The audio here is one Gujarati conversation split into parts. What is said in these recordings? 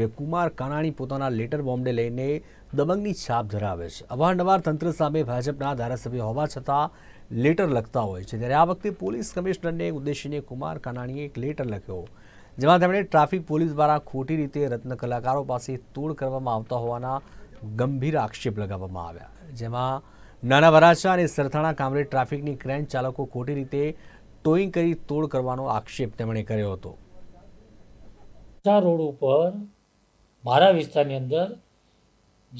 જે કુમાર કાનાણી પોતાના લેટર બોમ્બે લઈને દબંગની છાપ ધરાવે છે અવારનવાર તંત્ર સામે ભાજપના ધારાસભ્ય હોવા છતાં લેટર લખતા હોય છે ત્યારે આ વખતે પોલીસ કમિશનરને ઉદ્દેશીને કુમાર કાનાણીએ એક લેટર લખ્યો જેમાં તેમણે ટ્રાફિક પોલીસ દ્વારા ખોટી રીતે રત્ન કલાકારો પાસે તોડ કરવામાં આવતા હોવાના ગંભીર આક્ષેપ લગાવવામાં આવ્યા જેમાં નાના વરાછા અને સરથાણા કામરે ટ્રાફિકની ક્રેન ચાલકો ખોટી રીતે ટોઈંગ કરી તોડ કરવાનો આક્ષેપ તેમણે કર્યો હતો રોડ ઉપર મારા વિસ્તારની અંદર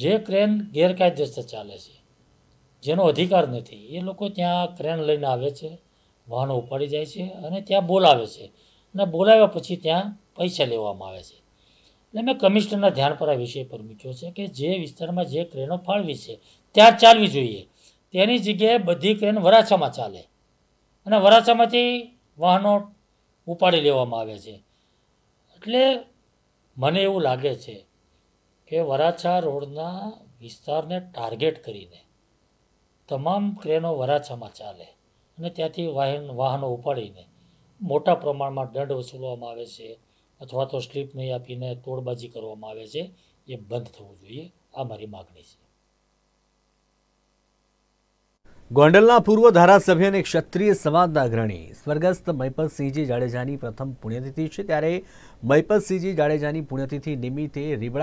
જે ક્રેન ગેરકાયદેસર ચાલે છે જેનો અધિકાર નથી એ લોકો ત્યાં ક્રેન લઈને આવે છે વાહનો ઉપાડી જાય છે અને ત્યાં બોલાવે છે અને બોલાવ્યા પછી ત્યાં પૈસા લેવામાં આવે છે એટલે મેં કમિશનરના ધ્યાન પર આ વિષય પર મૂક્યો છે કે જે વિસ્તારમાં જે ક્રેનો ફાળવી છે ત્યાં ચાલવી જોઈએ તેની જગ્યાએ બધી ક્રેન વરાછામાં ચાલે અને વરાછામાંથી વાહનો ઉપાડી લેવામાં આવે છે એટલે મને એવું લાગે છે કે વરાછા રોડના વિસ્તારને ટાર્ગેટ કરીને તમામ ક્રેનો વરાછામાં ચાલે અને ત્યાંથી વાહન વાહનો ઉપાડીને મોટા પ્રમાણમાં દંડ વસૂલવામાં આવે છે અથવા તો સ્લીપ નહીં આપીને તોડબાજી કરવામાં આવે છે એ બંધ થવું જોઈએ આ મારી માગણી છે ગોંડલના પૂર્વ ધારાસભ્ય અને ક્ષત્રિય સમાજના અગ્રણી સ્વર્ગસ્થ મહિપતસિંહજી જાડેજાની પ્રથમ પુણ્યતિથિ છે ત્યારે મહિપતસિંહજી જાડેજાની પુણ્યતિથિ નિમિત્તે રીબડા